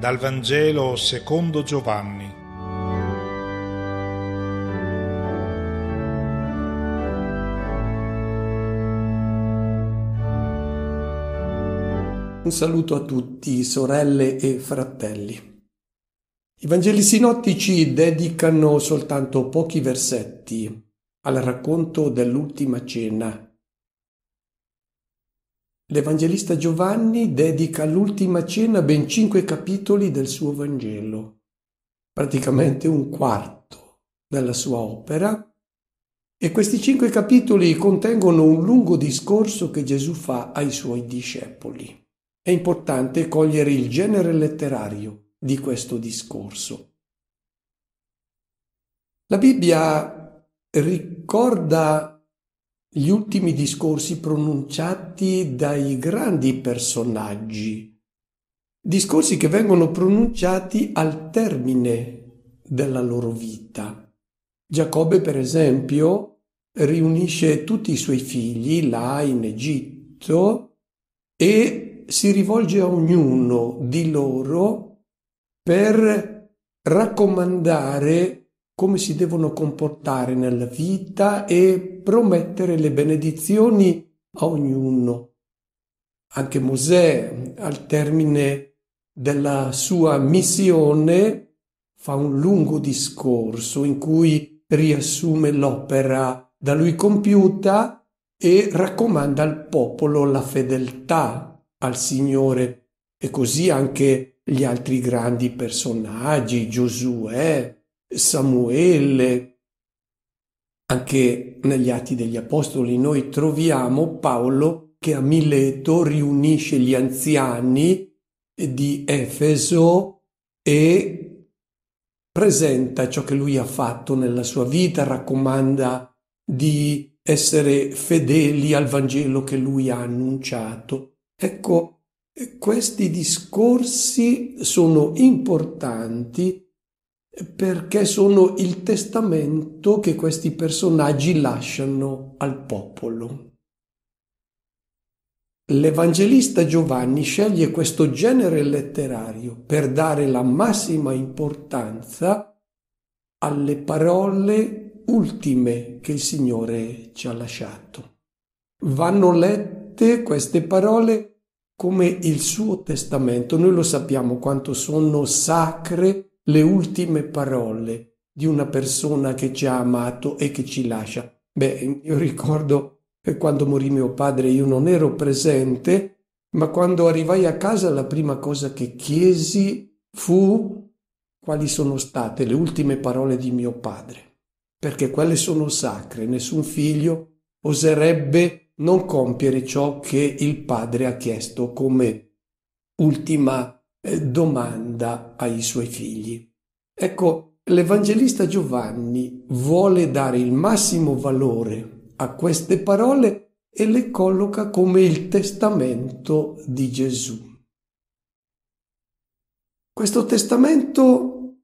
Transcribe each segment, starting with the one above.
dal Vangelo secondo Giovanni. Un saluto a tutti, sorelle e fratelli. I Vangeli sinottici dedicano soltanto pochi versetti al racconto dell'ultima cena L'Evangelista Giovanni dedica all'ultima cena ben cinque capitoli del suo Vangelo, praticamente un quarto della sua opera, e questi cinque capitoli contengono un lungo discorso che Gesù fa ai suoi discepoli. È importante cogliere il genere letterario di questo discorso. La Bibbia ricorda gli ultimi discorsi pronunciati dai grandi personaggi, discorsi che vengono pronunciati al termine della loro vita. Giacobbe, per esempio, riunisce tutti i suoi figli là in Egitto e si rivolge a ognuno di loro per raccomandare come si devono comportare nella vita e promettere le benedizioni a ognuno. Anche Mosè, al termine della sua missione, fa un lungo discorso in cui riassume l'opera da lui compiuta e raccomanda al popolo la fedeltà al Signore e così anche gli altri grandi personaggi, Giosuè, Samuele, anche negli Atti degli Apostoli noi troviamo Paolo che a Mileto riunisce gli anziani di Efeso e presenta ciò che lui ha fatto nella sua vita, raccomanda di essere fedeli al Vangelo che lui ha annunciato. Ecco, questi discorsi sono importanti perché sono il testamento che questi personaggi lasciano al popolo. L'Evangelista Giovanni sceglie questo genere letterario per dare la massima importanza alle parole ultime che il Signore ci ha lasciato. Vanno lette queste parole come il suo testamento. Noi lo sappiamo quanto sono sacre le ultime parole di una persona che ci ha amato e che ci lascia. Beh, io ricordo che quando morì mio padre io non ero presente, ma quando arrivai a casa la prima cosa che chiesi fu quali sono state le ultime parole di mio padre, perché quelle sono sacre, nessun figlio oserebbe non compiere ciò che il padre ha chiesto come ultima eh, domanda ai suoi figli. Ecco, l'Evangelista Giovanni vuole dare il massimo valore a queste parole e le colloca come il testamento di Gesù. Questo testamento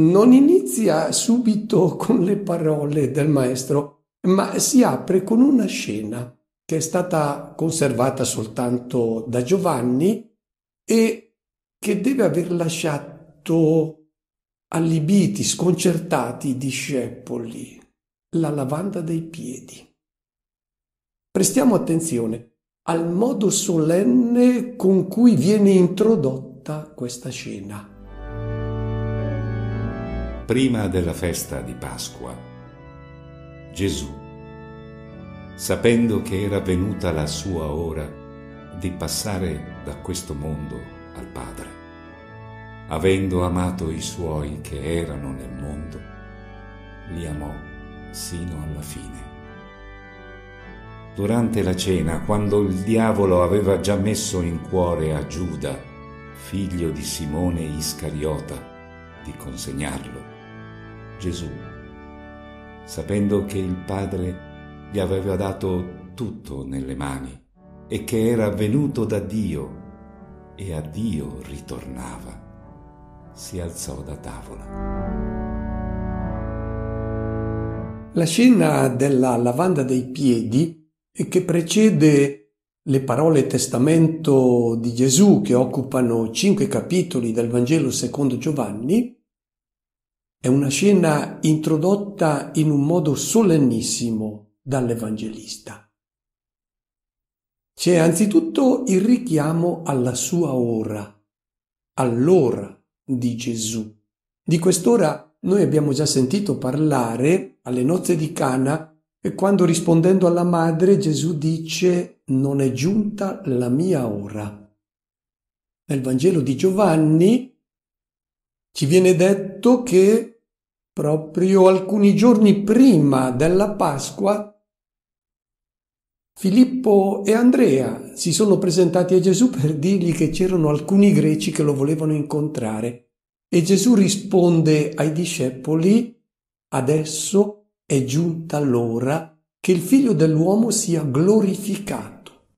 non inizia subito con le parole del maestro, ma si apre con una scena che è stata conservata soltanto da Giovanni e che deve aver lasciato allibiti, sconcertati i discepoli la lavanda dei piedi. Prestiamo attenzione al modo solenne con cui viene introdotta questa scena. Prima della festa di Pasqua, Gesù, sapendo che era venuta la sua ora di passare da questo mondo al Padre, avendo amato i suoi che erano nel mondo, li amò sino alla fine. Durante la cena, quando il diavolo aveva già messo in cuore a Giuda, figlio di Simone Iscariota, di consegnarlo, Gesù, sapendo che il Padre gli aveva dato tutto nelle mani e che era venuto da Dio e a Dio ritornava si alzò da tavola. La scena della lavanda dei piedi, che precede le parole testamento di Gesù che occupano cinque capitoli del Vangelo secondo Giovanni, è una scena introdotta in un modo solennissimo dall'Evangelista. C'è anzitutto il richiamo alla sua ora, all'ora di Gesù. Di quest'ora noi abbiamo già sentito parlare alle nozze di Cana e quando rispondendo alla madre Gesù dice non è giunta la mia ora. Nel Vangelo di Giovanni ci viene detto che proprio alcuni giorni prima della Pasqua Filippo e Andrea si sono presentati a Gesù per dirgli che c'erano alcuni greci che lo volevano incontrare e Gesù risponde ai discepoli Adesso è giunta l'ora che il figlio dell'uomo sia glorificato.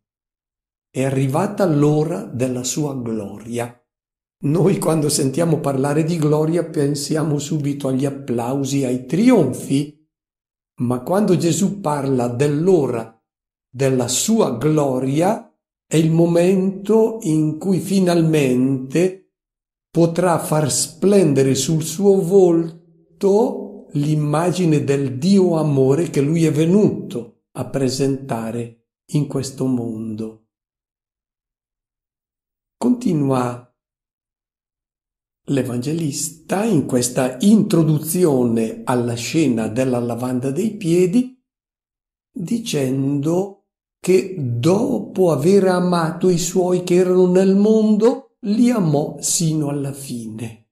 È arrivata l'ora della sua gloria. Noi quando sentiamo parlare di gloria pensiamo subito agli applausi, ai trionfi, ma quando Gesù parla dell'ora della sua gloria è il momento in cui finalmente potrà far splendere sul suo volto l'immagine del Dio amore che lui è venuto a presentare in questo mondo. Continua L'Evangelista in questa introduzione alla scena della lavanda dei piedi dicendo che dopo aver amato i suoi che erano nel mondo, li amò sino alla fine.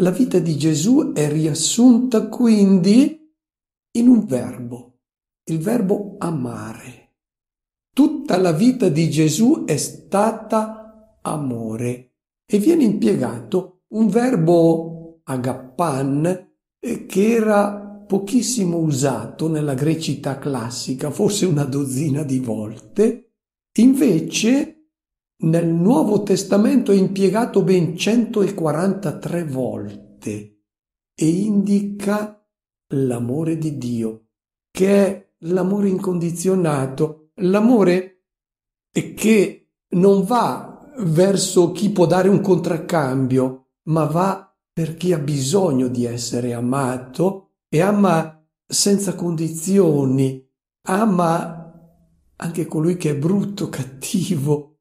La vita di Gesù è riassunta quindi in un verbo, il verbo amare. Tutta la vita di Gesù è stata amore e viene impiegato un verbo agappan eh, che era pochissimo usato nella grecità classica, forse una dozzina di volte, invece nel Nuovo Testamento è impiegato ben 143 volte e indica l'amore di Dio, che è l'amore incondizionato, l'amore che non va verso chi può dare un contraccambio, ma va per chi ha bisogno di essere amato e ama senza condizioni, ama anche colui che è brutto, cattivo,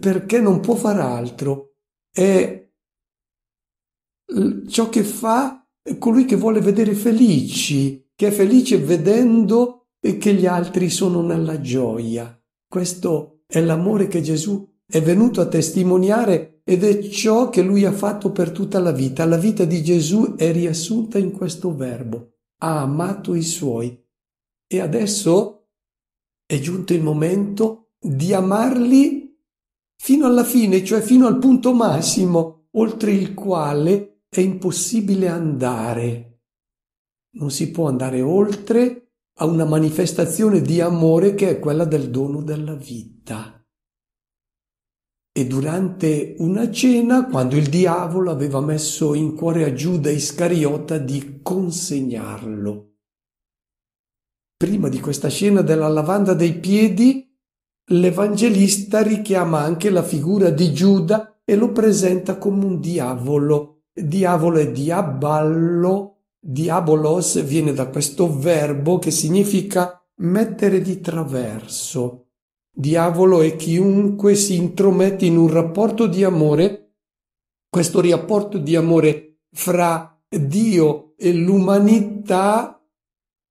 perché non può far altro. È ciò che fa colui che vuole vedere felici, che è felice vedendo che gli altri sono nella gioia. Questo è l'amore che Gesù è venuto a testimoniare ed è ciò che lui ha fatto per tutta la vita. La vita di Gesù è riassunta in questo verbo. Ha amato i suoi. E adesso è giunto il momento di amarli fino alla fine, cioè fino al punto massimo, oltre il quale è impossibile andare. Non si può andare oltre a una manifestazione di amore che è quella del dono della vita e durante una cena, quando il diavolo aveva messo in cuore a Giuda Iscariota di consegnarlo. Prima di questa scena della lavanda dei piedi, l'Evangelista richiama anche la figura di Giuda e lo presenta come un diavolo. Diavolo e diaballo, diabolos viene da questo verbo che significa mettere di traverso Diavolo è chiunque si intromette in un rapporto di amore, questo rapporto di amore fra Dio e l'umanità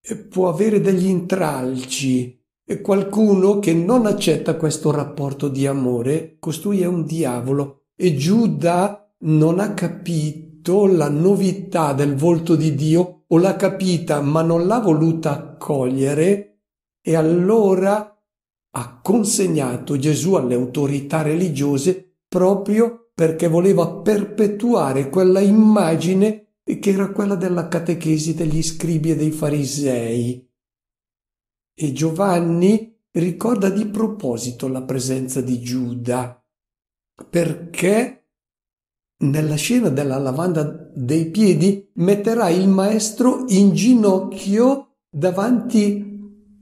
eh, può avere degli intralci e qualcuno che non accetta questo rapporto di amore, costui è un diavolo e Giuda non ha capito la novità del volto di Dio o l'ha capita ma non l'ha voluta accogliere e allora ha consegnato Gesù alle autorità religiose proprio perché voleva perpetuare quella immagine che era quella della catechesi degli scribi e dei farisei. E Giovanni ricorda di proposito la presenza di Giuda, perché nella scena della lavanda dei piedi metterà il maestro in ginocchio davanti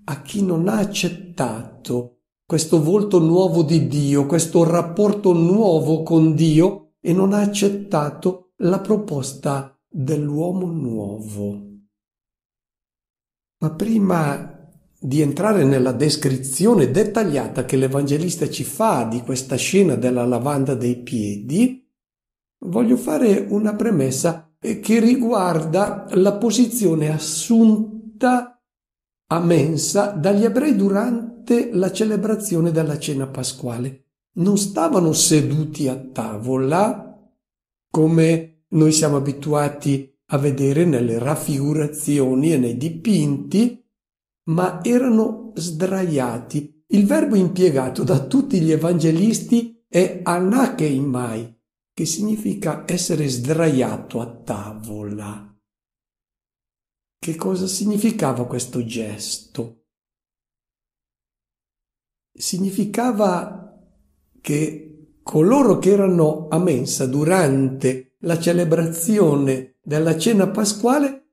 a chi non ha accettato contatto, questo volto nuovo di Dio, questo rapporto nuovo con Dio e non ha accettato la proposta dell'uomo nuovo. Ma prima di entrare nella descrizione dettagliata che l'Evangelista ci fa di questa scena della lavanda dei piedi, voglio fare una premessa che riguarda la posizione assunta a mensa dagli ebrei durante la celebrazione della cena pasquale. Non stavano seduti a tavola come noi siamo abituati a vedere nelle raffigurazioni e nei dipinti, ma erano sdraiati. Il verbo impiegato da tutti gli evangelisti è anacheimai, che significa essere sdraiato a tavola. Che cosa significava questo gesto? Significava che coloro che erano a mensa durante la celebrazione della cena pasquale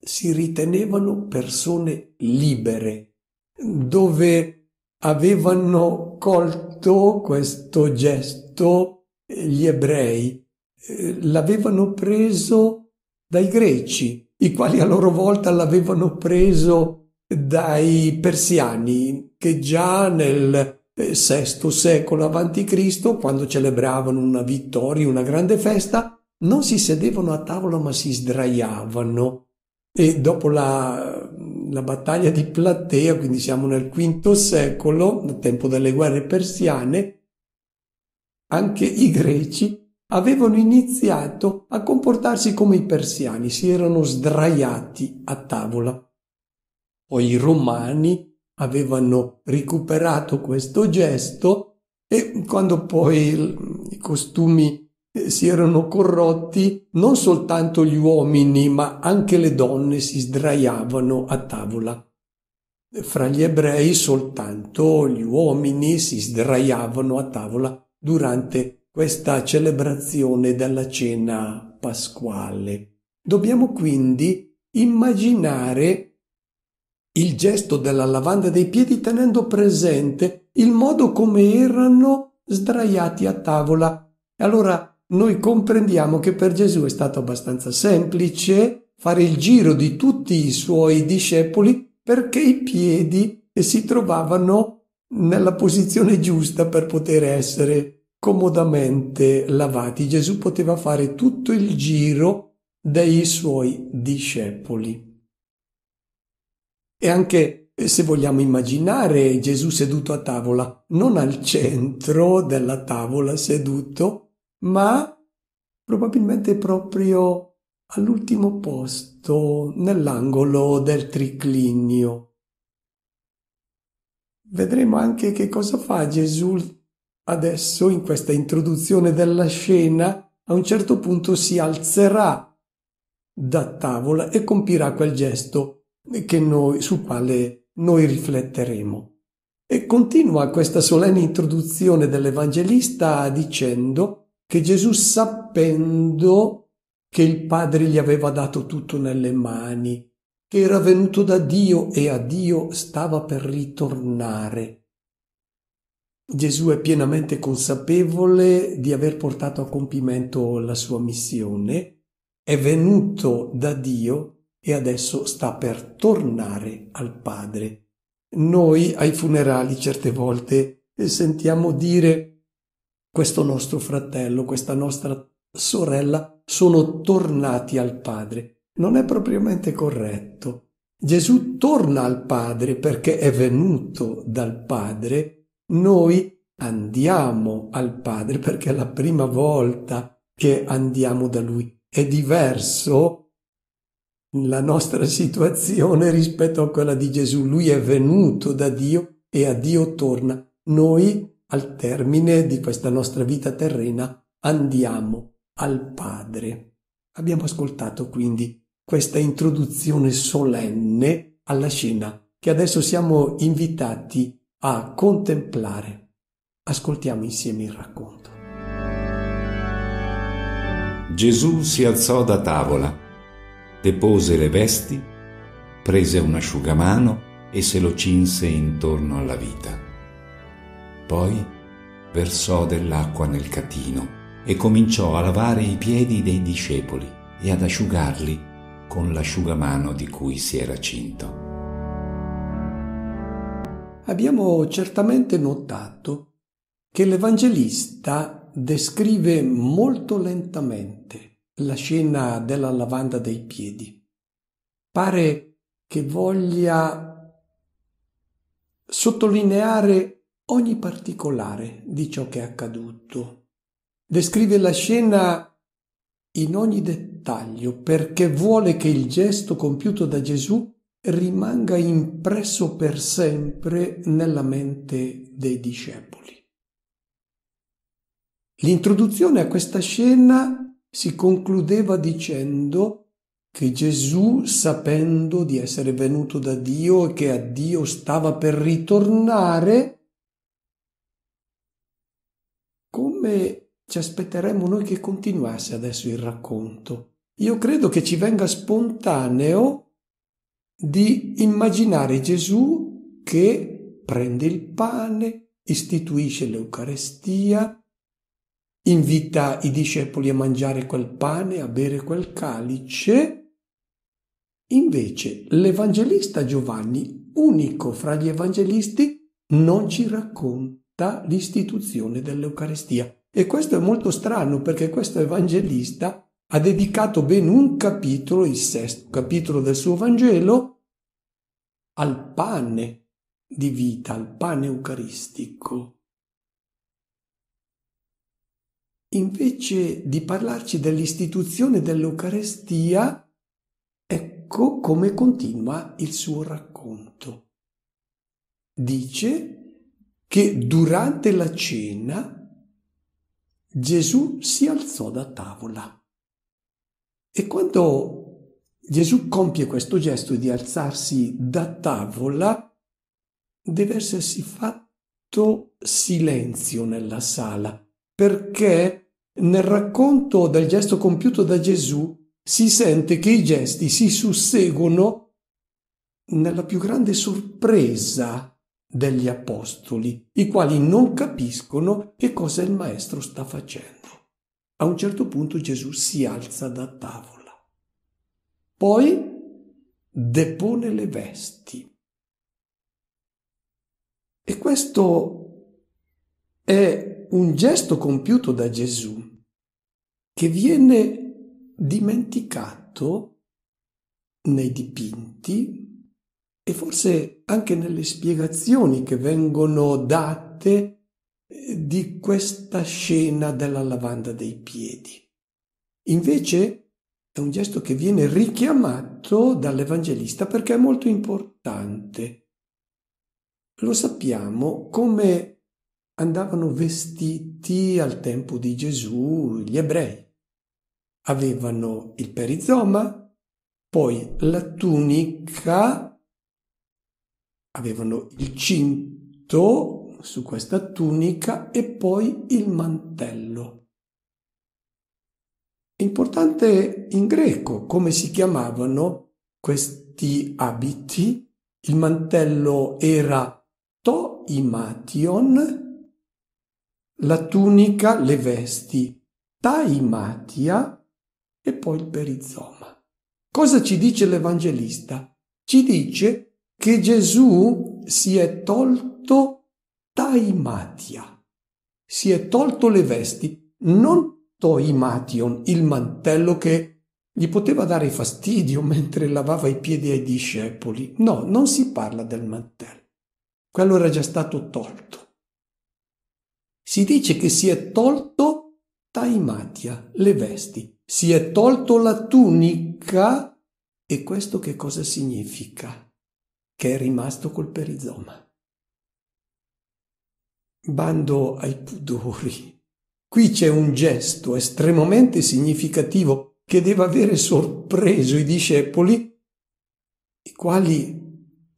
si ritenevano persone libere, dove avevano colto questo gesto gli ebrei, eh, l'avevano preso dai greci, i quali a loro volta l'avevano preso dai persiani che già nel VI eh, secolo a.C., quando celebravano una vittoria, una grande festa, non si sedevano a tavola ma si sdraiavano. E dopo la, la battaglia di Platea, quindi siamo nel V secolo, nel tempo delle guerre persiane, anche i greci avevano iniziato a comportarsi come i persiani, si erano sdraiati a tavola. Poi i romani avevano recuperato questo gesto e quando poi i costumi eh, si erano corrotti, non soltanto gli uomini, ma anche le donne si sdraiavano a tavola. Fra gli ebrei soltanto gli uomini si sdraiavano a tavola durante questa celebrazione della cena pasquale. Dobbiamo quindi immaginare il gesto della lavanda dei piedi tenendo presente il modo come erano sdraiati a tavola. Allora noi comprendiamo che per Gesù è stato abbastanza semplice fare il giro di tutti i suoi discepoli perché i piedi si trovavano nella posizione giusta per poter essere comodamente lavati. Gesù poteva fare tutto il giro dei suoi discepoli. E anche eh, se vogliamo immaginare Gesù seduto a tavola, non al centro della tavola seduto, ma probabilmente proprio all'ultimo posto, nell'angolo del triclinio. Vedremo anche che cosa fa Gesù Adesso, in questa introduzione della scena, a un certo punto si alzerà da tavola e compirà quel gesto noi, sul quale noi rifletteremo. E continua questa solenne introduzione dell'Evangelista dicendo che Gesù, sapendo che il Padre gli aveva dato tutto nelle mani, che era venuto da Dio e a Dio stava per ritornare, Gesù è pienamente consapevole di aver portato a compimento la sua missione, è venuto da Dio e adesso sta per tornare al Padre. Noi ai funerali certe volte sentiamo dire questo nostro fratello, questa nostra sorella sono tornati al Padre. Non è propriamente corretto. Gesù torna al Padre perché è venuto dal Padre noi andiamo al Padre perché è la prima volta che andiamo da Lui. È diverso la nostra situazione rispetto a quella di Gesù. Lui è venuto da Dio e a Dio torna. Noi al termine di questa nostra vita terrena andiamo al Padre. Abbiamo ascoltato quindi questa introduzione solenne alla scena che adesso siamo invitati a contemplare. Ascoltiamo insieme il racconto. Gesù si alzò da tavola, depose le vesti, prese un asciugamano e se lo cinse intorno alla vita. Poi versò dell'acqua nel catino e cominciò a lavare i piedi dei discepoli e ad asciugarli con l'asciugamano di cui si era cinto abbiamo certamente notato che l'Evangelista descrive molto lentamente la scena della lavanda dei piedi. Pare che voglia sottolineare ogni particolare di ciò che è accaduto. Descrive la scena in ogni dettaglio perché vuole che il gesto compiuto da Gesù rimanga impresso per sempre nella mente dei discepoli. L'introduzione a questa scena si concludeva dicendo che Gesù, sapendo di essere venuto da Dio e che a Dio stava per ritornare, come ci aspetteremmo noi che continuasse adesso il racconto? Io credo che ci venga spontaneo di immaginare Gesù che prende il pane, istituisce l'Eucarestia, invita i discepoli a mangiare quel pane, a bere quel calice. Invece l'Evangelista Giovanni, unico fra gli Evangelisti, non ci racconta l'istituzione dell'Eucarestia. E questo è molto strano perché questo Evangelista ha dedicato ben un capitolo, il sesto capitolo del suo Vangelo, al pane di vita, al pane eucaristico. Invece di parlarci dell'istituzione dell'Eucarestia, ecco come continua il suo racconto. Dice che durante la cena Gesù si alzò da tavola e quando Gesù compie questo gesto di alzarsi da tavola, deve essersi fatto silenzio nella sala, perché nel racconto del gesto compiuto da Gesù si sente che i gesti si susseguono nella più grande sorpresa degli apostoli, i quali non capiscono che cosa il maestro sta facendo. A un certo punto Gesù si alza da tavola, poi depone le vesti. E questo è un gesto compiuto da Gesù che viene dimenticato nei dipinti e forse anche nelle spiegazioni che vengono date di questa scena della lavanda dei piedi. Invece è un gesto che viene richiamato dall'Evangelista perché è molto importante. Lo sappiamo come andavano vestiti al tempo di Gesù gli ebrei. Avevano il perizoma, poi la tunica, avevano il cinto su questa tunica e poi il mantello. È importante in greco come si chiamavano questi abiti. Il mantello era toimation, la tunica, le vesti, taimatia e poi il perizoma. Cosa ci dice l'Evangelista? Ci dice che Gesù si è tolto taimatia. Si è tolto le vesti, non toimation, il mantello che gli poteva dare fastidio mentre lavava i piedi ai discepoli. No, non si parla del mantello. Quello era già stato tolto. Si dice che si è tolto taimatia, le vesti, si è tolto la tunica e questo che cosa significa? Che è rimasto col perizoma. Bando ai pudori. Qui c'è un gesto estremamente significativo che deve avere sorpreso i discepoli, i quali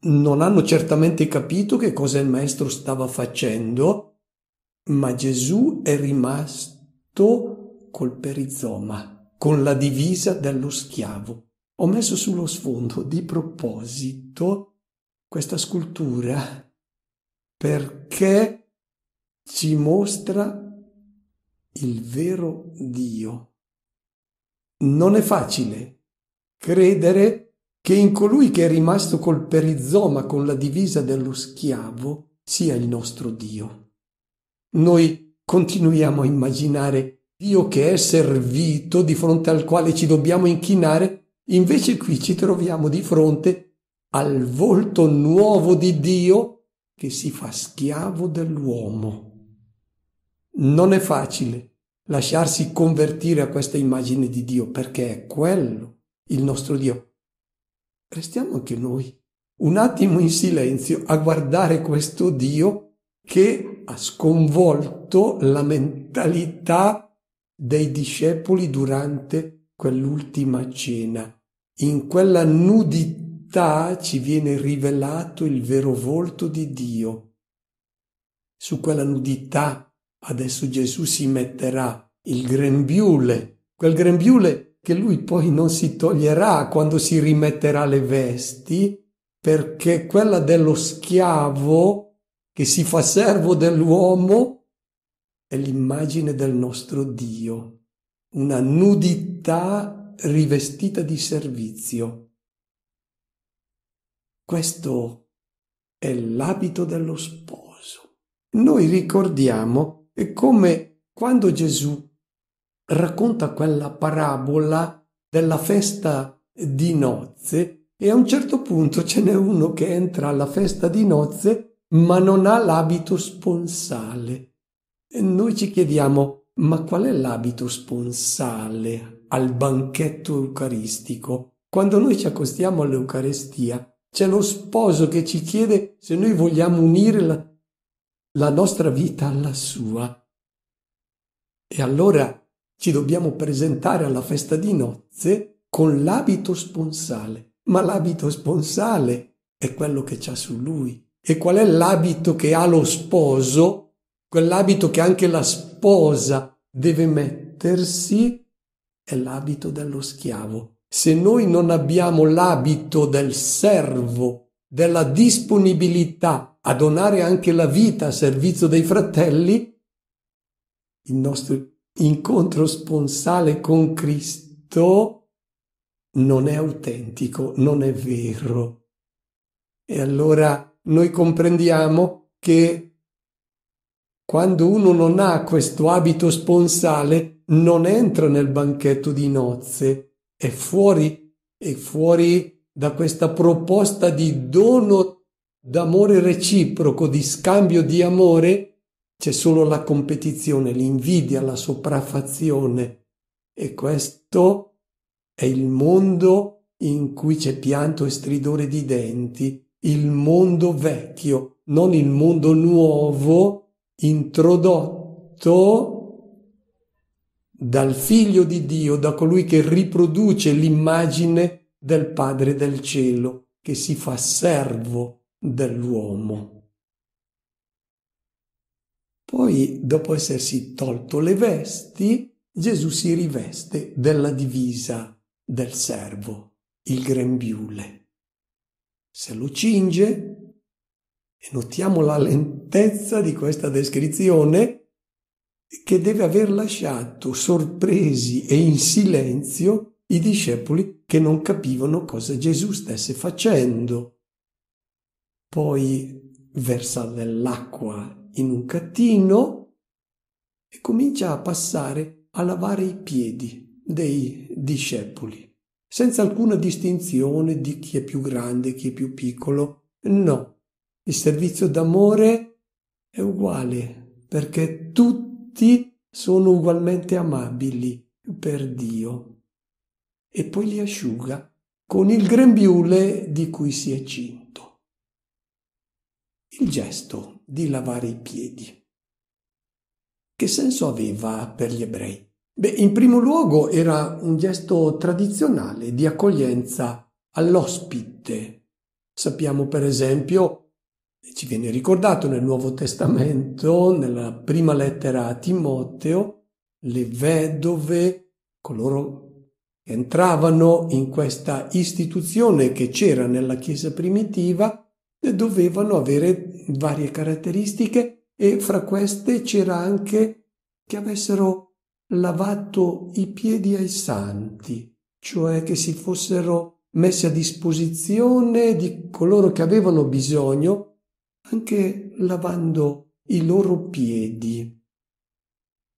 non hanno certamente capito che cosa il maestro stava facendo, ma Gesù è rimasto col perizoma, con la divisa dello schiavo. Ho messo sullo sfondo di proposito questa scultura perché ci mostra il vero Dio. Non è facile credere che in colui che è rimasto col perizoma con la divisa dello schiavo sia il nostro Dio. Noi continuiamo a immaginare Dio che è servito di fronte al quale ci dobbiamo inchinare, invece qui ci troviamo di fronte al volto nuovo di Dio che si fa schiavo dell'uomo. Non è facile lasciarsi convertire a questa immagine di Dio perché è quello il nostro Dio. Restiamo anche noi un attimo in silenzio a guardare questo Dio che ha sconvolto la mentalità dei discepoli durante quell'ultima cena. In quella nudità ci viene rivelato il vero volto di Dio. Su quella nudità Adesso Gesù si metterà il grembiule, quel grembiule che lui poi non si toglierà quando si rimetterà le vesti, perché quella dello schiavo che si fa servo dell'uomo è l'immagine del nostro Dio, una nudità rivestita di servizio. Questo è l'abito dello sposo. Noi ricordiamo che è come quando Gesù racconta quella parabola della festa di nozze e a un certo punto ce n'è uno che entra alla festa di nozze ma non ha l'abito sponsale. E noi ci chiediamo ma qual è l'abito sponsale al banchetto eucaristico? Quando noi ci accostiamo all'Eucarestia c'è lo sposo che ci chiede se noi vogliamo unire la la nostra vita alla sua. E allora ci dobbiamo presentare alla festa di nozze con l'abito sponsale, ma l'abito sponsale è quello che c'ha su lui. E qual è l'abito che ha lo sposo? Quell'abito che anche la sposa deve mettersi è l'abito dello schiavo. Se noi non abbiamo l'abito del servo, della disponibilità a donare anche la vita a servizio dei fratelli, il nostro incontro sponsale con Cristo non è autentico, non è vero. E allora noi comprendiamo che quando uno non ha questo abito sponsale, non entra nel banchetto di nozze, è fuori, è fuori da questa proposta di dono d'amore reciproco, di scambio di amore, c'è solo la competizione, l'invidia, la sopraffazione. E questo è il mondo in cui c'è pianto e stridore di denti, il mondo vecchio, non il mondo nuovo introdotto dal figlio di Dio, da colui che riproduce l'immagine del Padre del cielo, che si fa servo dell'uomo. Poi, dopo essersi tolto le vesti, Gesù si riveste della divisa del servo, il grembiule. Se lo cinge, e notiamo la lentezza di questa descrizione, che deve aver lasciato sorpresi e in silenzio i discepoli che non capivano cosa Gesù stesse facendo poi versa dell'acqua in un catino e comincia a passare a lavare i piedi dei discepoli, senza alcuna distinzione di chi è più grande, chi è più piccolo. No, il servizio d'amore è uguale perché tutti sono ugualmente amabili per Dio e poi li asciuga con il grembiule di cui si è cinto il gesto di lavare i piedi. Che senso aveva per gli ebrei? Beh, in primo luogo era un gesto tradizionale di accoglienza all'ospite. Sappiamo per esempio, ci viene ricordato nel Nuovo Testamento, nella prima lettera a Timoteo, le vedove, coloro che entravano in questa istituzione che c'era nella Chiesa primitiva, dovevano avere varie caratteristiche e fra queste c'era anche che avessero lavato i piedi ai santi, cioè che si fossero messi a disposizione di coloro che avevano bisogno anche lavando i loro piedi.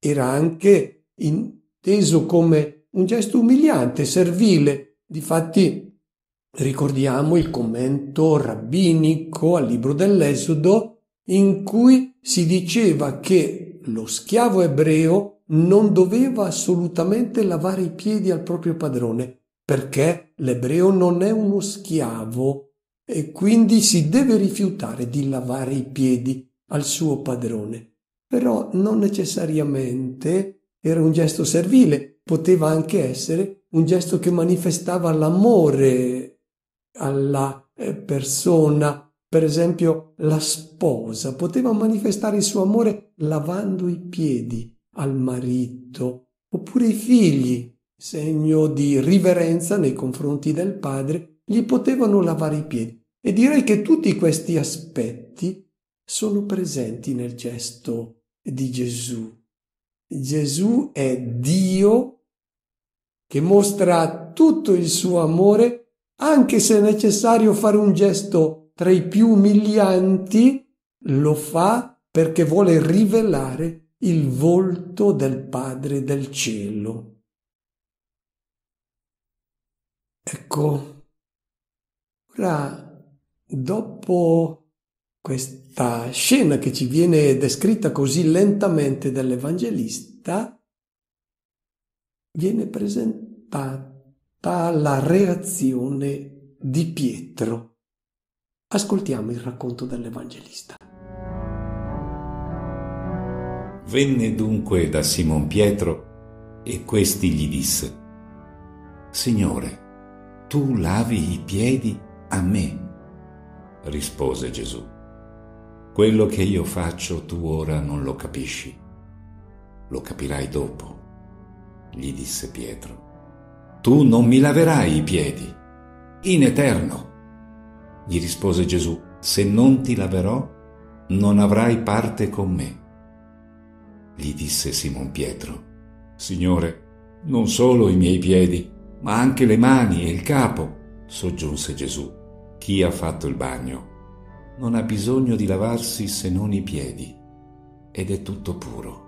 Era anche inteso come un gesto umiliante, servile, difatti Ricordiamo il commento rabbinico al libro dell'Esodo in cui si diceva che lo schiavo ebreo non doveva assolutamente lavare i piedi al proprio padrone perché l'ebreo non è uno schiavo e quindi si deve rifiutare di lavare i piedi al suo padrone. Però non necessariamente era un gesto servile, poteva anche essere un gesto che manifestava l'amore alla eh, persona, per esempio la sposa poteva manifestare il suo amore lavando i piedi al marito, oppure i figli, segno di riverenza nei confronti del padre, gli potevano lavare i piedi. E direi che tutti questi aspetti sono presenti nel gesto di Gesù. Gesù è Dio che mostra tutto il suo amore anche se è necessario fare un gesto tra i più umilianti, lo fa perché vuole rivelare il volto del Padre del cielo. Ecco, ora, dopo questa scena che ci viene descritta così lentamente dall'Evangelista, viene presentata alla reazione di Pietro. Ascoltiamo il racconto dell'Evangelista. Venne dunque da Simon Pietro e questi gli disse, Signore, tu lavi i piedi a me, rispose Gesù. Quello che io faccio tu ora non lo capisci, lo capirai dopo, gli disse Pietro tu non mi laverai i piedi, in eterno. Gli rispose Gesù, se non ti laverò, non avrai parte con me. Gli disse Simon Pietro, Signore, non solo i miei piedi, ma anche le mani e il capo, soggiunse Gesù. Chi ha fatto il bagno non ha bisogno di lavarsi se non i piedi, ed è tutto puro.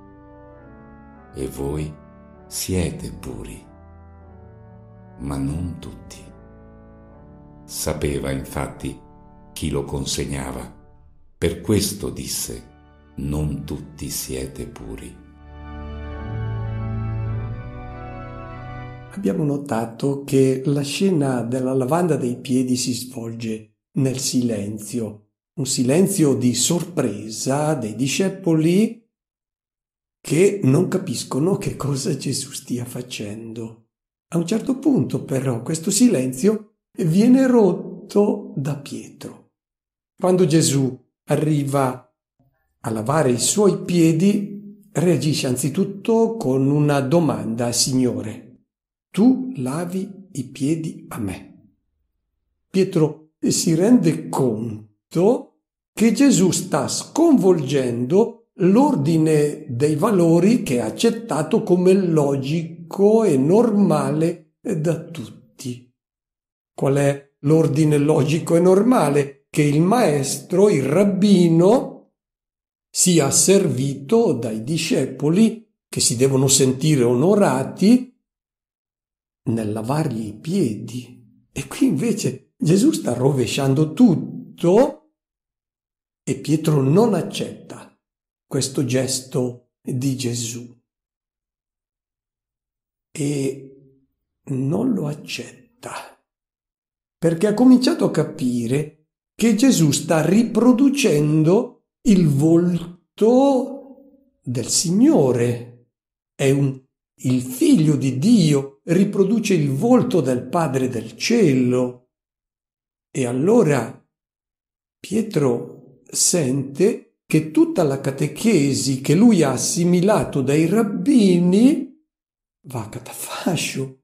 E voi siete puri ma non tutti. Sapeva infatti chi lo consegnava, per questo disse, non tutti siete puri. Abbiamo notato che la scena della lavanda dei piedi si svolge nel silenzio, un silenzio di sorpresa dei discepoli che non capiscono che cosa Gesù stia facendo. A un certo punto però questo silenzio viene rotto da Pietro. Quando Gesù arriva a lavare i suoi piedi, reagisce anzitutto con una domanda, al Signore, tu lavi i piedi a me. Pietro si rende conto che Gesù sta sconvolgendo l'ordine dei valori che ha accettato come logico ricco e normale da tutti. Qual è l'ordine logico e normale? Che il maestro, il rabbino, sia servito dai discepoli che si devono sentire onorati nel lavargli i piedi. E qui invece Gesù sta rovesciando tutto e Pietro non accetta questo gesto di Gesù e non lo accetta, perché ha cominciato a capire che Gesù sta riproducendo il volto del Signore, è un, il figlio di Dio, riproduce il volto del Padre del cielo. E allora Pietro sente che tutta la catechesi che lui ha assimilato dai rabbini va a catafascio.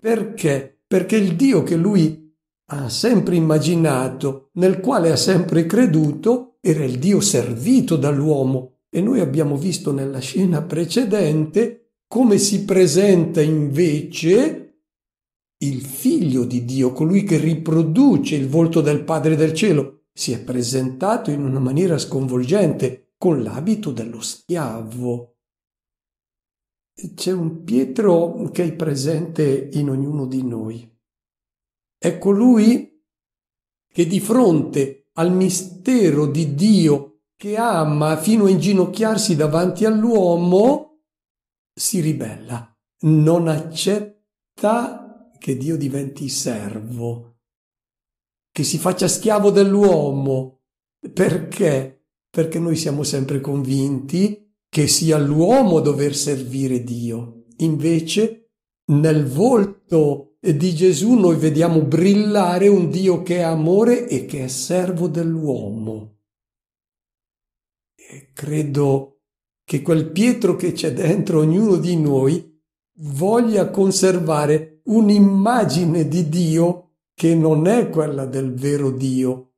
Perché? Perché il Dio che lui ha sempre immaginato, nel quale ha sempre creduto, era il Dio servito dall'uomo. E noi abbiamo visto nella scena precedente come si presenta invece il figlio di Dio, colui che riproduce il volto del Padre del cielo, si è presentato in una maniera sconvolgente, con l'abito dello schiavo c'è un Pietro che è presente in ognuno di noi. È colui che di fronte al mistero di Dio che ama fino a inginocchiarsi davanti all'uomo, si ribella, non accetta che Dio diventi servo, che si faccia schiavo dell'uomo. Perché? Perché noi siamo sempre convinti che sia l'uomo a dover servire Dio. Invece, nel volto di Gesù noi vediamo brillare un Dio che è amore e che è servo dell'uomo. E credo che quel Pietro che c'è dentro ognuno di noi voglia conservare un'immagine di Dio che non è quella del vero Dio,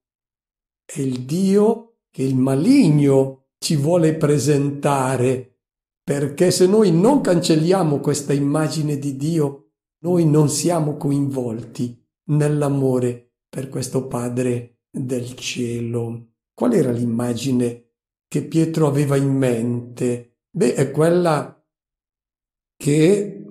è il Dio che il maligno ci vuole presentare, perché se noi non cancelliamo questa immagine di Dio, noi non siamo coinvolti nell'amore per questo Padre del cielo. Qual era l'immagine che Pietro aveva in mente? Beh, è quella che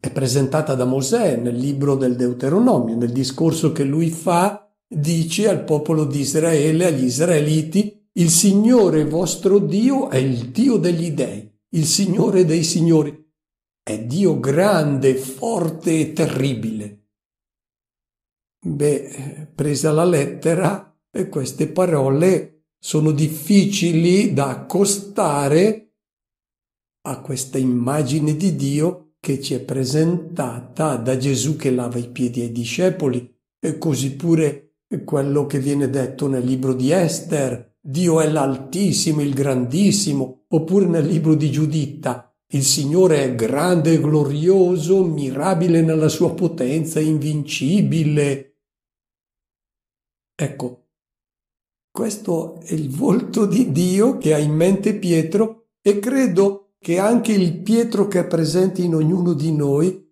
è presentata da Mosè nel libro del Deuteronomio, nel discorso che lui fa, dice al popolo di Israele, agli israeliti, il Signore vostro Dio è il Dio degli dèi, il Signore dei signori. È Dio grande, forte e terribile. Beh, presa la lettera, queste parole sono difficili da accostare a questa immagine di Dio che ci è presentata da Gesù che lava i piedi ai discepoli, e così pure quello che viene detto nel libro di Ester, Dio è l'Altissimo, il Grandissimo, oppure nel libro di Giuditta, il Signore è grande glorioso, mirabile nella sua potenza, invincibile. Ecco, questo è il volto di Dio che ha in mente Pietro e credo che anche il Pietro che è presente in ognuno di noi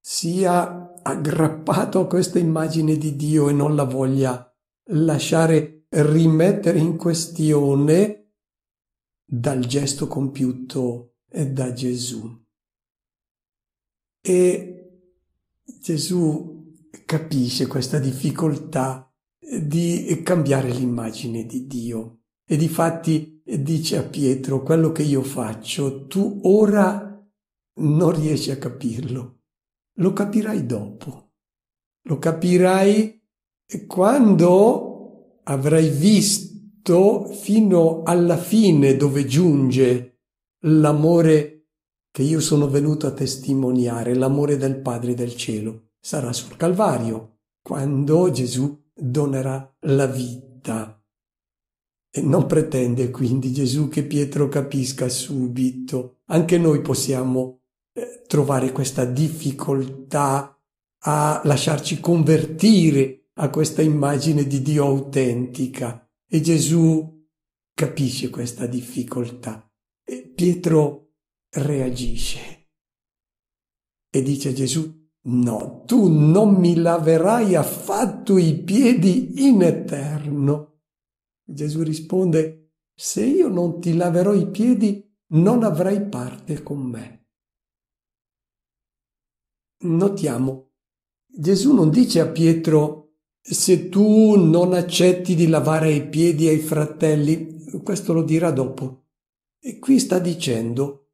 sia aggrappato a questa immagine di Dio e non la voglia lasciare rimettere in questione dal gesto compiuto da Gesù. E Gesù capisce questa difficoltà di cambiare l'immagine di Dio e difatti dice a Pietro quello che io faccio tu ora non riesci a capirlo lo capirai dopo lo capirai quando avrai visto fino alla fine dove giunge l'amore che io sono venuto a testimoniare, l'amore del Padre del cielo. Sarà sul Calvario, quando Gesù donerà la vita. E non pretende quindi Gesù che Pietro capisca subito. Anche noi possiamo eh, trovare questa difficoltà a lasciarci convertire a questa immagine di Dio autentica e Gesù capisce questa difficoltà e Pietro reagisce e dice a Gesù no, tu non mi laverai affatto i piedi in eterno. Gesù risponde se io non ti laverò i piedi non avrai parte con me. Notiamo, Gesù non dice a Pietro se tu non accetti di lavare i piedi ai fratelli, questo lo dirà dopo. E qui sta dicendo,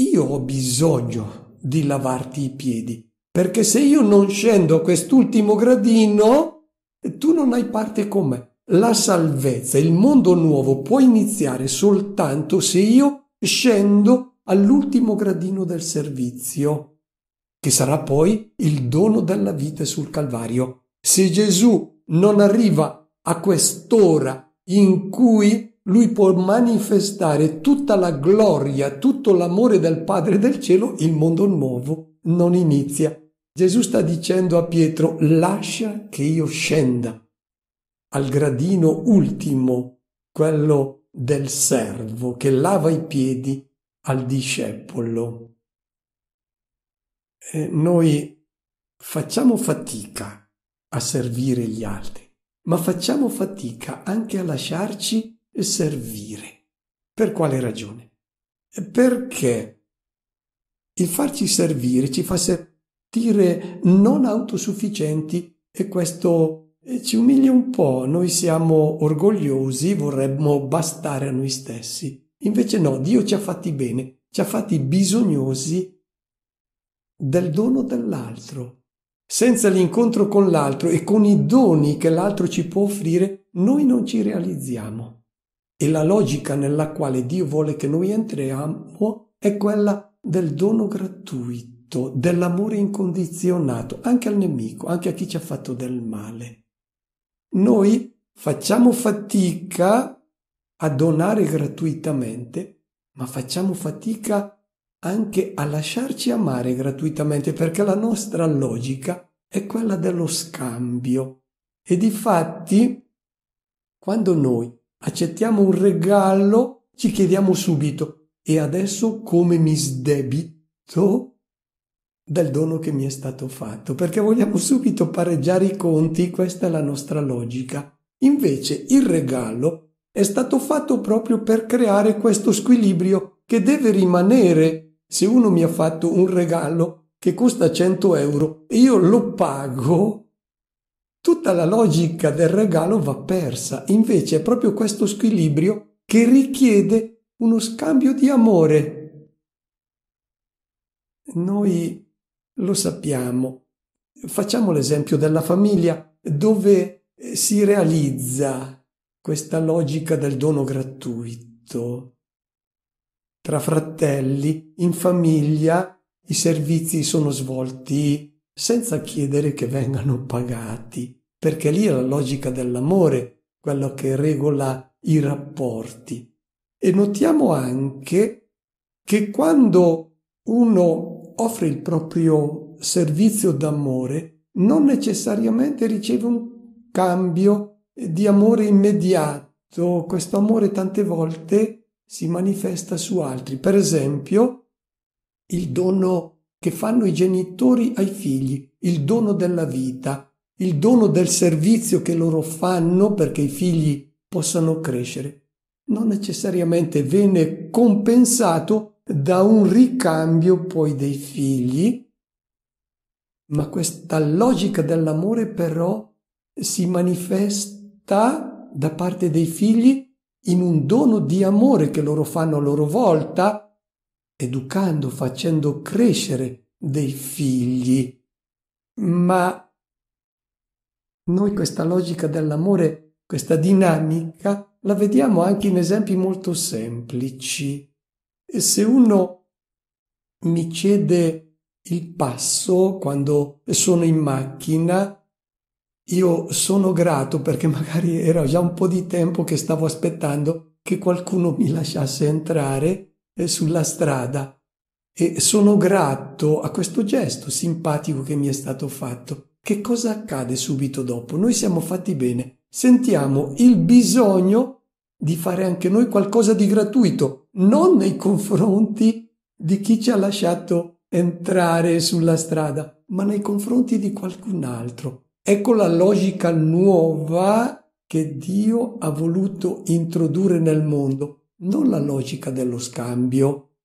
io ho bisogno di lavarti i piedi, perché se io non scendo a quest'ultimo gradino, tu non hai parte con me. La salvezza, il mondo nuovo può iniziare soltanto se io scendo all'ultimo gradino del servizio, che sarà poi il dono della vita sul Calvario. Se Gesù non arriva a quest'ora in cui lui può manifestare tutta la gloria, tutto l'amore del Padre del cielo, il mondo nuovo non inizia. Gesù sta dicendo a Pietro, lascia che io scenda al gradino ultimo, quello del servo che lava i piedi al discepolo. E eh, noi facciamo fatica a servire gli altri, ma facciamo fatica anche a lasciarci servire. Per quale ragione? Perché il farci servire ci fa sentire non autosufficienti e questo eh, ci umilia un po'. Noi siamo orgogliosi, vorremmo bastare a noi stessi. Invece no, Dio ci ha fatti bene, ci ha fatti bisognosi del dono dell'altro, senza l'incontro con l'altro e con i doni che l'altro ci può offrire, noi non ci realizziamo. E la logica nella quale Dio vuole che noi entriamo è quella del dono gratuito, dell'amore incondizionato, anche al nemico, anche a chi ci ha fatto del male. Noi facciamo fatica a donare gratuitamente, ma facciamo fatica a anche a lasciarci amare gratuitamente perché la nostra logica è quella dello scambio. E difatti, quando noi accettiamo un regalo, ci chiediamo subito, e adesso come mi sdebito del dono che mi è stato fatto? Perché vogliamo subito pareggiare i conti, questa è la nostra logica. Invece il regalo è stato fatto proprio per creare questo squilibrio che deve rimanere se uno mi ha fatto un regalo che costa 100 euro e io lo pago, tutta la logica del regalo va persa. Invece è proprio questo squilibrio che richiede uno scambio di amore. Noi lo sappiamo. Facciamo l'esempio della famiglia dove si realizza questa logica del dono gratuito tra fratelli, in famiglia, i servizi sono svolti senza chiedere che vengano pagati, perché lì è la logica dell'amore, quello che regola i rapporti. E notiamo anche che quando uno offre il proprio servizio d'amore, non necessariamente riceve un cambio di amore immediato. Questo amore tante volte si manifesta su altri. Per esempio, il dono che fanno i genitori ai figli, il dono della vita, il dono del servizio che loro fanno perché i figli possano crescere, non necessariamente viene compensato da un ricambio poi dei figli, ma questa logica dell'amore però si manifesta da parte dei figli in un dono di amore che loro fanno a loro volta, educando, facendo crescere dei figli. Ma noi questa logica dell'amore, questa dinamica, la vediamo anche in esempi molto semplici. E se uno mi cede il passo quando sono in macchina, io sono grato perché magari era già un po' di tempo che stavo aspettando che qualcuno mi lasciasse entrare eh, sulla strada e sono grato a questo gesto simpatico che mi è stato fatto. Che cosa accade subito dopo? Noi siamo fatti bene, sentiamo il bisogno di fare anche noi qualcosa di gratuito, non nei confronti di chi ci ha lasciato entrare sulla strada, ma nei confronti di qualcun altro. Ecco la logica nuova che Dio ha voluto introdurre nel mondo, non la logica dello scambio,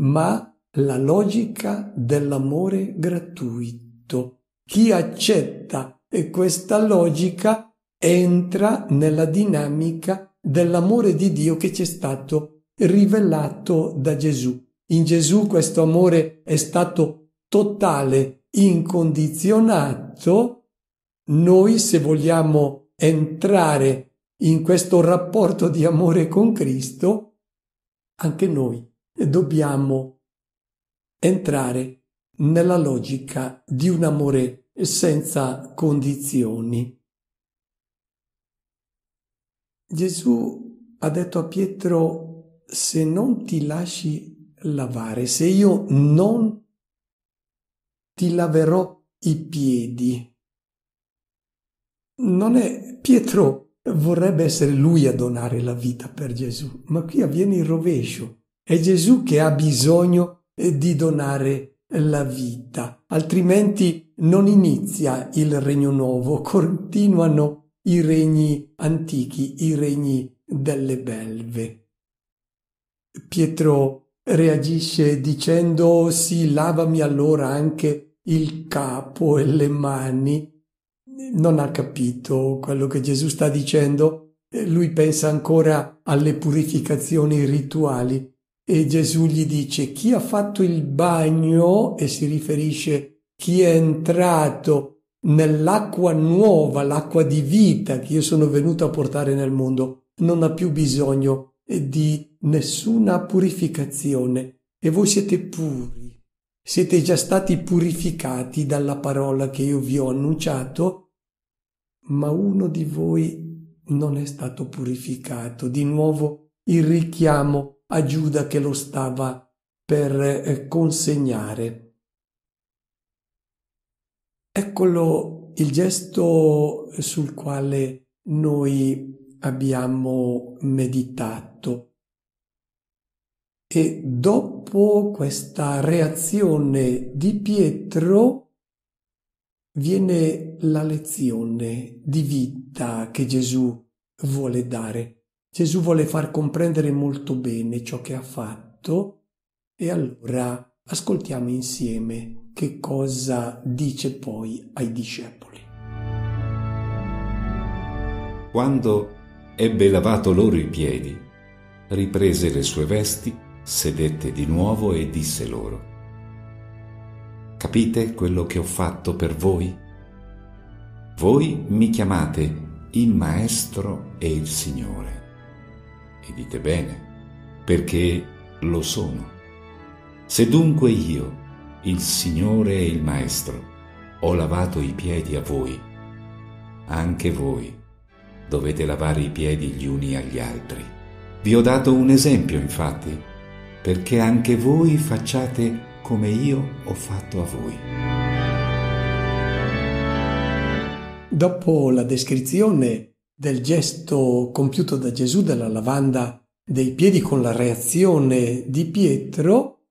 ma la logica dell'amore gratuito. Chi accetta questa logica entra nella dinamica dell'amore di Dio che ci è stato rivelato da Gesù. In Gesù questo amore è stato totale, incondizionato noi se vogliamo entrare in questo rapporto di amore con Cristo, anche noi dobbiamo entrare nella logica di un amore senza condizioni. Gesù ha detto a Pietro, se non ti lasci lavare, se io non ti laverò i piedi, non è Pietro vorrebbe essere lui a donare la vita per Gesù, ma qui avviene il rovescio. È Gesù che ha bisogno di donare la vita, altrimenti non inizia il regno nuovo, continuano i regni antichi, i regni delle belve. Pietro reagisce dicendo sì, lavami allora anche il capo e le mani non ha capito quello che Gesù sta dicendo, eh, lui pensa ancora alle purificazioni rituali e Gesù gli dice chi ha fatto il bagno e si riferisce chi è entrato nell'acqua nuova, l'acqua di vita che io sono venuto a portare nel mondo, non ha più bisogno eh, di nessuna purificazione e voi siete puri, siete già stati purificati dalla parola che io vi ho annunciato ma uno di voi non è stato purificato. Di nuovo il richiamo a Giuda che lo stava per eh, consegnare. Eccolo il gesto sul quale noi abbiamo meditato. E dopo questa reazione di Pietro, viene la lezione di vita che Gesù vuole dare. Gesù vuole far comprendere molto bene ciò che ha fatto e allora ascoltiamo insieme che cosa dice poi ai discepoli. Quando ebbe lavato loro i piedi, riprese le sue vesti, sedette di nuovo e disse loro, Capite quello che ho fatto per voi? Voi mi chiamate il Maestro e il Signore. E dite bene, perché lo sono. Se dunque io, il Signore e il Maestro, ho lavato i piedi a voi, anche voi dovete lavare i piedi gli uni agli altri. Vi ho dato un esempio, infatti, perché anche voi facciate come io ho fatto a voi. Dopo la descrizione del gesto compiuto da Gesù della lavanda dei piedi con la reazione di Pietro,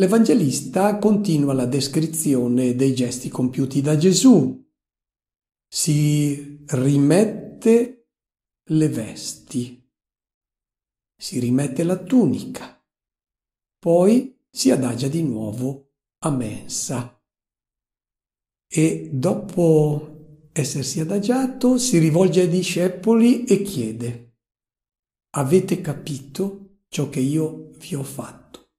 l'Evangelista continua la descrizione dei gesti compiuti da Gesù. Si rimette le vesti, si rimette la tunica, poi si adagia di nuovo a mensa e dopo essersi adagiato si rivolge ai discepoli e chiede avete capito ciò che io vi ho fatto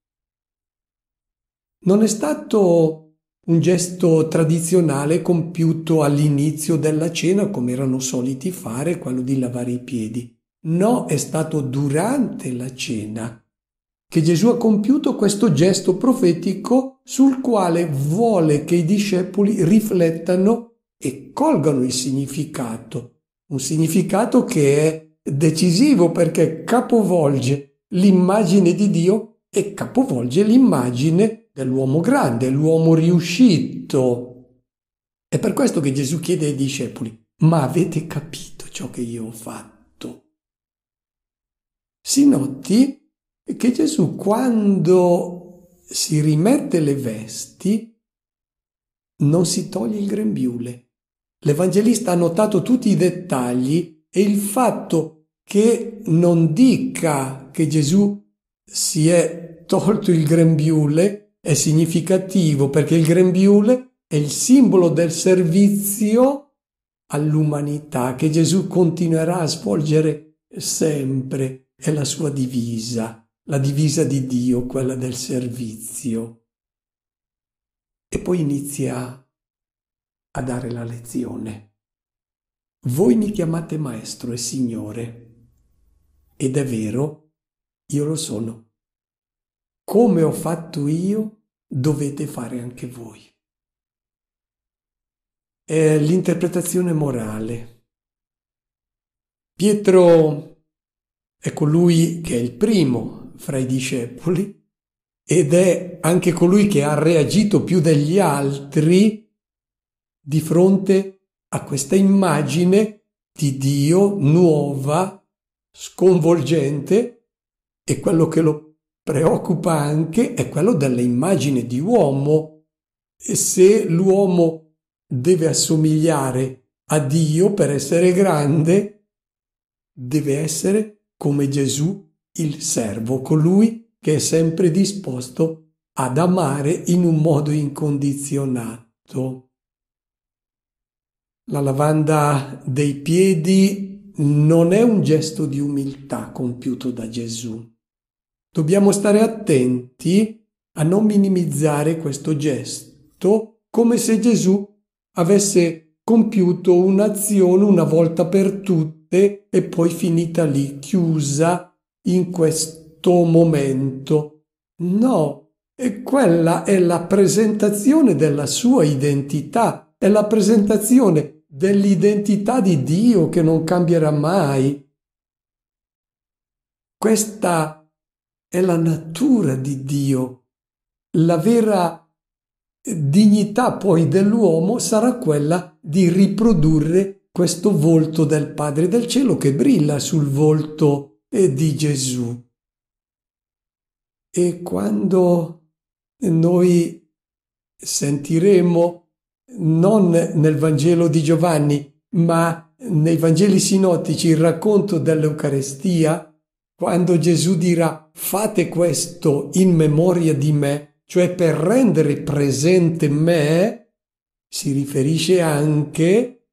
non è stato un gesto tradizionale compiuto all'inizio della cena come erano soliti fare quello di lavare i piedi no è stato durante la cena che Gesù ha compiuto questo gesto profetico sul quale vuole che i discepoli riflettano e colgano il significato, un significato che è decisivo perché capovolge l'immagine di Dio e capovolge l'immagine dell'uomo grande, l'uomo riuscito. È per questo che Gesù chiede ai discepoli, ma avete capito ciò che io ho fatto? Si noti che Gesù quando si rimette le vesti non si toglie il grembiule. L'Evangelista ha notato tutti i dettagli e il fatto che non dica che Gesù si è tolto il grembiule è significativo perché il grembiule è il simbolo del servizio all'umanità che Gesù continuerà a svolgere sempre, è la sua divisa la divisa di Dio, quella del servizio. E poi inizia a dare la lezione. Voi mi chiamate maestro e signore, ed è vero, io lo sono. Come ho fatto io, dovete fare anche voi. È l'interpretazione morale. Pietro è colui che è il primo fra i discepoli ed è anche colui che ha reagito più degli altri di fronte a questa immagine di Dio nuova, sconvolgente e quello che lo preoccupa anche è quello dell'immagine di uomo e se l'uomo deve assomigliare a Dio per essere grande, deve essere come Gesù il servo, colui che è sempre disposto ad amare in un modo incondizionato. La lavanda dei piedi non è un gesto di umiltà compiuto da Gesù. Dobbiamo stare attenti a non minimizzare questo gesto come se Gesù avesse compiuto un'azione una volta per tutte e poi finita lì, chiusa in questo momento. No, quella è la presentazione della sua identità, è la presentazione dell'identità di Dio che non cambierà mai. Questa è la natura di Dio. La vera dignità poi dell'uomo sarà quella di riprodurre questo volto del Padre del Cielo che brilla sul volto e di Gesù. E quando noi sentiremo non nel Vangelo di Giovanni, ma nei Vangeli sinottici il racconto dell'Eucarestia, quando Gesù dirà fate questo in memoria di me, cioè per rendere presente me, si riferisce anche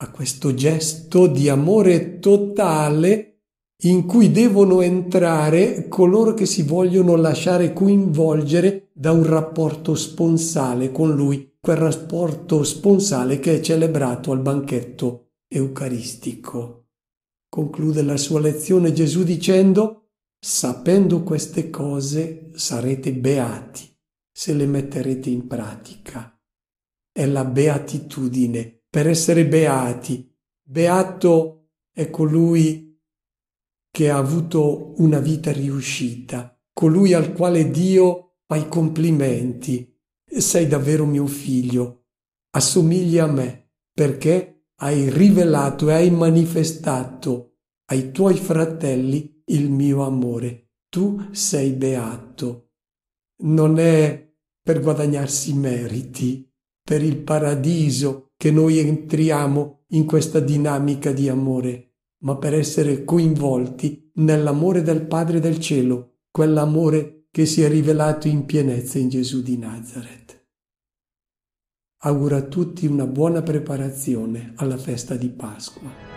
a questo gesto di amore totale in cui devono entrare coloro che si vogliono lasciare coinvolgere da un rapporto sponsale con lui, quel rapporto sponsale che è celebrato al banchetto eucaristico. Conclude la sua lezione Gesù dicendo Sapendo queste cose sarete beati se le metterete in pratica. È la beatitudine. Per essere beati, beato è colui che ha avuto una vita riuscita, colui al quale Dio fa i complimenti. Sei davvero mio figlio, assomigli a me, perché hai rivelato e hai manifestato ai tuoi fratelli il mio amore. Tu sei beato. Non è per guadagnarsi meriti, per il paradiso che noi entriamo in questa dinamica di amore ma per essere coinvolti nell'amore del Padre del cielo, quell'amore che si è rivelato in pienezza in Gesù di Nazareth. Auguro a tutti una buona preparazione alla festa di Pasqua.